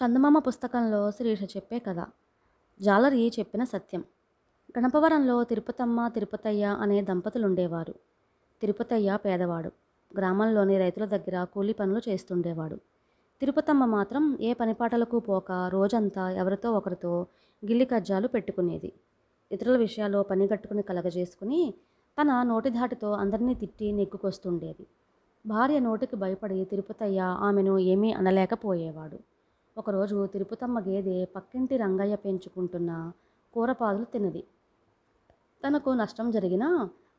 చందమామ పుస్తకంలో శిరీష చెప్పే కథ జాలరి చెప్పిన సత్యం గణపవరంలో తిరుపతమ్మ తిరుపతయ్య అనే దంపతులు ఉండేవారు తిరుపతయ్య పేదవాడు గ్రామంలోని రైతుల దగ్గర కూలి పనులు చేస్తుండేవాడు తిరుపతమ్మ మాత్రం ఏ పనిపాటలకు పోక రోజంతా ఎవరితో ఒకరితో గిల్లి కజ్జాలు పెట్టుకునేది ఇతరుల విషయాల్లో పనిగట్టుకుని కలగజేసుకుని తన నోటి ధాటితో అందరినీ తిట్టి నెగ్గుకొస్తుండేది భార్య నోటికి భయపడి తిరుపతయ్య ఆమెను ఏమీ అనలేకపోయేవాడు ఒకరోజు తిరుపతమ్మ గేదె పక్కింటి రంగయ్య పెంచుకుంటున్న కూరపాదులు తిన్నది తనకు నష్టం జరిగినా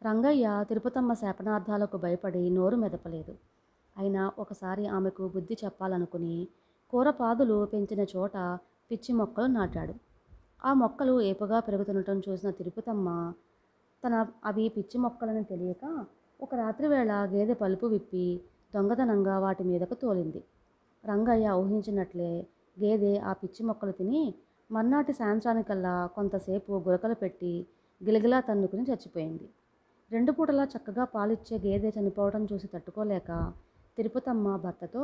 రంగయ్య తిరుపతమ్మ శాపనార్థాలకు భయపడి నోరు మెదపలేదు అయినా ఒకసారి ఆమెకు బుద్ధి చెప్పాలనుకుని కూరపాదులు పెంచిన చోట పిచ్చి మొక్కలు నాటాడు ఆ మొక్కలు ఏపుగా పెరుగుతుండటం చూసిన తిరుపతమ్మ తన అవి పిచ్చి మొక్కలని తెలియక ఒక రాత్రి వేళ గేదె పలుపు విప్పి దొంగతనంగా వాటి మీదకు తోలింది రంగయ్య ఊహించినట్లే గేదె ఆ పిచ్చి మొక్కలు తిని మర్నాటి సాయంత్రానికల్లా కొంతసేపు గురకలు పెట్టి గిలగిలా తన్నుకుని చచ్చిపోయింది రెండు పూటలా చక్కగా పాలిచ్చే గేదె చనిపోవడం చూసి తట్టుకోలేక తిరుపతమ్మ భర్తతో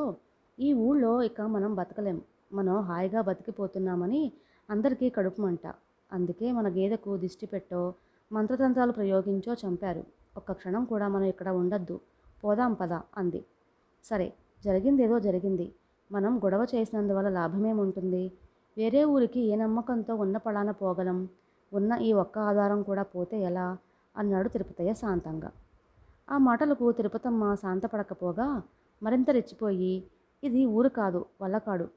ఈ ఊళ్ళో ఇక మనం బతకలేం మనం హాయిగా బతికిపోతున్నామని అందరికీ కడుపుమంట అందుకే మన గేదెకు దిష్టి పెట్టో మంత్రతంత్రాలు ప్రయోగించో చంపారు ఒక్క క్షణం కూడా మనం ఇక్కడ ఉండద్దు పోదాం పద అంది సరే జరిగిందేదో జరిగింది మనం గొడవ చేసినందువల్ల లాభమేముంటుంది వేరే ఊరికి ఏ నమ్మకంతో ఉన్న పడాన పోగలం ఉన్న ఈ ఒక్క ఆధారం కూడా పోతే ఎలా అన్నాడు తిరుపతయ్య శాంతంగా ఆ మాటలకు తిరుపతమ్మ శాంతపడకపోగా మరింత రెచ్చిపోయి ఇది ఊరు కాదు వల్లకాడు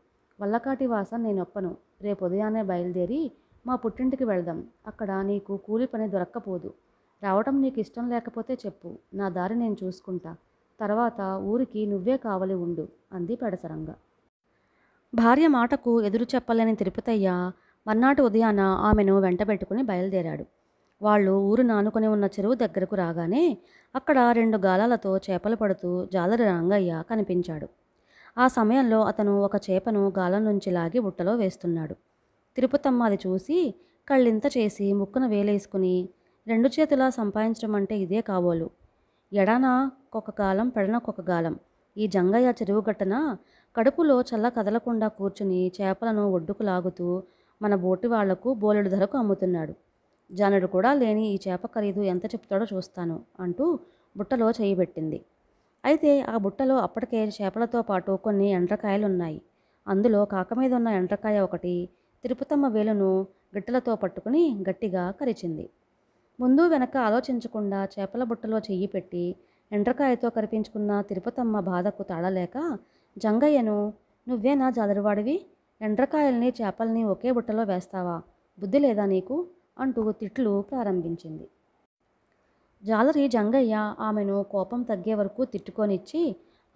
వల్లకాటి వాసన నేను ఒప్పను రేపు ఉదయాన్నే బయలుదేరి మా పుట్టింటికి వెళ్దాం అక్కడ నీకు కూలి పని దొరక్కపోదు రావటం నీకు ఇష్టం లేకపోతే చెప్పు నా దారి నేను చూసుకుంటా తర్వాత ఊరికి నువ్వే కావలి ఉండు అంది పెడసరంగా భార్య మాటకు ఎదురు చెప్పలేని తిరుపతయ్య మర్నాటి ఉదయాన ఆమెను వెంటబెట్టుకుని బయలుదేరాడు వాళ్ళు ఊరు నానుకొని ఉన్న చెరువు దగ్గరకు రాగానే అక్కడ రెండు గాలాలతో చేపలు పడుతూ జాలరి రంగయ్య కనిపించాడు ఆ సమయంలో అతను ఒక చేపను గాలం నుంచి లాగి బుట్టలో వేస్తున్నాడు తిరుపతమ్మ అది చూసి కళ్ళింత చేసి ముక్కున వేలేసుకుని రెండు చేతులా సంపాదించడం అంటే ఇదే కావోలు ఎడానకొక గాలం పెడనకొక గాలం ఈ జంగయ్య చెరువు గట్టన కడుపులో చల్ల కదలకుండా కూర్చుని చేపలను ఒడ్డుకు లాగుతూ మన బోటి వాళ్లకు బోలెడు ధరకు అమ్ముతున్నాడు జానుడు కూడా లేని ఈ చేప ఖరీదు ఎంత చెప్తాడో చూస్తాను అంటూ బుట్టలో చేయిబెట్టింది అయితే ఆ బుట్టలో అప్పటికే చేపలతో పాటు కొన్ని ఎండ్రకాయలున్నాయి అందులో కాక మీద ఉన్న ఎండ్రకాయ ఒకటి తిరుపతమ్మ వేలును గిట్టలతో పట్టుకుని గట్టిగా కరిచింది ముందు వెనక ఆలోచించకుండా చేపల బుట్టలో చెయ్యి పెట్టి ఎండ్రకాయతో కరిపించుకున్న తిరుపతమ్మ బాధకు తాళలేక జంగయ్యను నువ్వేనా జాదరివాడివి ఎండ్రకాయల్ని చేపల్ని ఒకే బుట్టలో వేస్తావా బుద్ధి లేదా నీకు అంటూ తిట్లు ప్రారంభించింది జాలరి జంగయ్య ఆమెను కోపం తగ్గే వరకు తిట్టుకొనిచ్చి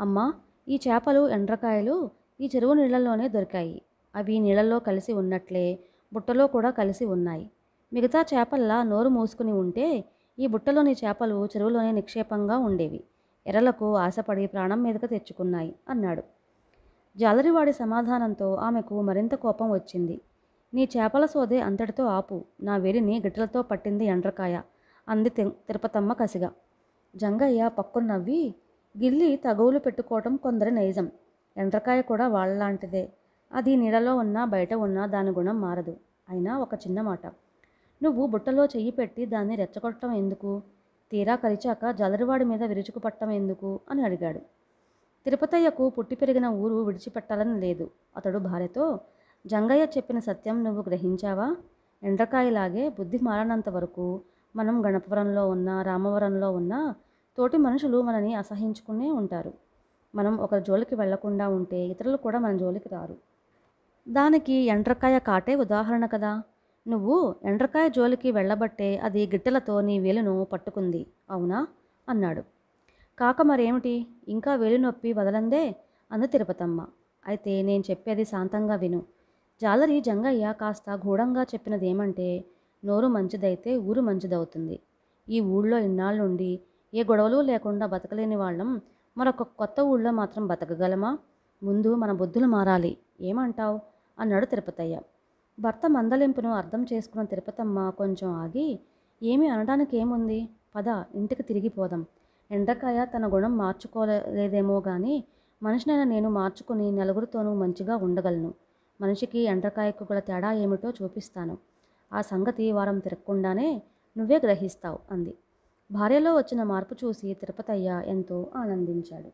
అమ్మా ఈ చేపలు ఎండ్రకాయలు ఈ చెరువు నీళ్ళల్లోనే దొరికాయి అవి నీళ్ళల్లో కలిసి ఉన్నట్లే బుట్టలో కూడా కలిసి ఉన్నాయి మిగతా చేపల్లా నోరు మూసుకుని ఉంటే ఈ బుట్టలోని చేపలు చెరువులోనే నిక్షేపంగా ఉండేవి ఎర్రలకు ఆశపడి ప్రాణం మీదకు తెచ్చుకున్నాయి అన్నాడు జాలరివాడి సమాధానంతో ఆమెకు మరింత కోపం వచ్చింది నీ చేపల సోదే అంతటితో ఆపు నా వేడిని గిట్టలతో పట్టింది ఎండ్రకాయ అంది తిరుపతమ్మ కసిగా జంగయ్య పక్కున నవ్వి గిల్లి తగువులు పెట్టుకోవటం కొందరి నైజం ఎండ్రకాయ కూడా వాళ్ళలాంటిదే అది నీడలో ఉన్నా బయట ఉన్నా దాని గుణం మారదు అయినా ఒక చిన్న మాట నువ్వు బుట్టలో చెయ్యి పెట్టి దాన్ని రెచ్చగొట్టడం ఎందుకు తీరా కరిచాక జలరివాడి మీద విరుచుకుపట్టం ఎందుకు అని అడిగాడు తిరుపతయ్యకు పుట్టి పెరిగిన ఊరు విడిచిపెట్టాలని లేదు అతడు భార్యతో జంగయ్య చెప్పిన సత్యం నువ్వు గ్రహించావా ఎండ్రకాయలాగే బుద్ధి మారనంత వరకు మనం గణపవరంలో ఉన్న రామవరంలో ఉన్న తోటి మనుషులు మనని అసహించుకునే ఉంటారు మనం ఒక జోలికి వెళ్లకుండా ఉంటే ఇతరులు కూడా మన జోలికి రారు దానికి ఎండ్రకాయ కాటే ఉదాహరణ కదా నువ్వు ఎండ్రకాయ జోలికి వెళ్ళబట్టే అది గిట్టెలతో నీ వేలును పట్టుకుంది అవునా అన్నాడు కాక మరేమిటి ఇంకా వేలు నొప్పి వదలందే అంది తిరుపతమ్మ అయితే నేను చెప్పేది శాంతంగా విను జాలరి జంగయ్య కాస్త గూఢంగా చెప్పినదేమంటే నోరు మంచిదైతే ఊరు మంచిదవుతుంది ఈ ఊళ్ళో ఇన్నాళ్ళుండి ఏ గొడవలు లేకుండా బతకలేని వాళ్ళం మరొక కొత్త ఊళ్ళో మాత్రం బతకగలమా ముందు మన బుద్ధులు మారాలి ఏమంటావు అన్నాడు తిరుపతయ్య భర్త మందలింపును అర్థం చేసుకున్న తిరుపతమ్మ కొంచెం ఆగి ఏమి అనడానికి ఏముంది పద ఇంటికి తిరిగిపోదాం ఎండకాయ తన గుణం మార్చుకోలేదేమో కానీ మనిషినైనా నేను మార్చుకుని నలుగురితోనూ మంచిగా ఉండగలను మనిషికి ఎండ్రకాయకు గల తేడా ఏమిటో చూపిస్తాను ఆ సంగతి వారం తిరగకుండానే నువ్వే గ్రహిస్తావు అంది భార్యలో వచ్చిన మార్పు చూసి తిరుపతయ్య ఎంతో ఆనందించాడు